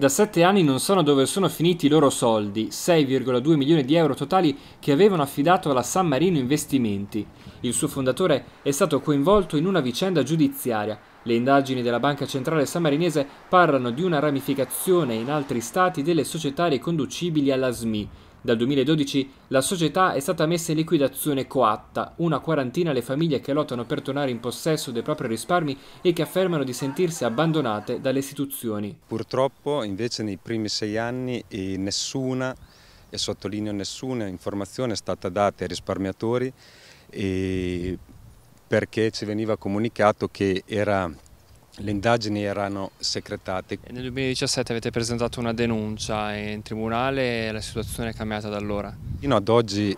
Da sette anni non sanno dove sono finiti i loro soldi, 6,2 milioni di euro totali che avevano affidato alla San Marino Investimenti. Il suo fondatore è stato coinvolto in una vicenda giudiziaria. Le indagini della Banca Centrale Sammarinese parlano di una ramificazione in altri stati delle società riconducibili alla SMI, dal 2012 la società è stata messa in liquidazione coatta, una quarantina le famiglie che lottano per tornare in possesso dei propri risparmi e che affermano di sentirsi abbandonate dalle istituzioni. Purtroppo invece nei primi sei anni eh, nessuna, e sottolineo nessuna, informazione è stata data ai risparmiatori eh, perché ci veniva comunicato che era le indagini erano segretate. Nel 2017 avete presentato una denuncia in tribunale e la situazione è cambiata da allora? Fino ad oggi,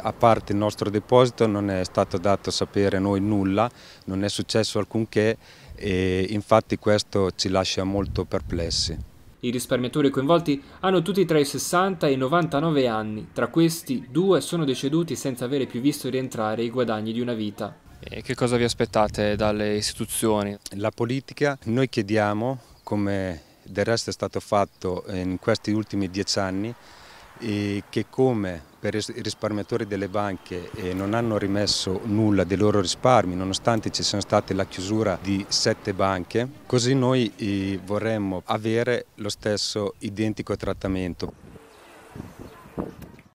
a parte il nostro deposito, non è stato dato sapere a noi nulla, non è successo alcunché e infatti questo ci lascia molto perplessi. I risparmiatori coinvolti hanno tutti tra i 60 e i 99 anni, tra questi due sono deceduti senza avere più visto rientrare i guadagni di una vita. E che cosa vi aspettate dalle istituzioni? La politica, noi chiediamo, come del resto è stato fatto in questi ultimi dieci anni, che come per i risparmiatori delle banche eh, non hanno rimesso nulla dei loro risparmi nonostante ci sia stata la chiusura di sette banche, così noi eh, vorremmo avere lo stesso identico trattamento.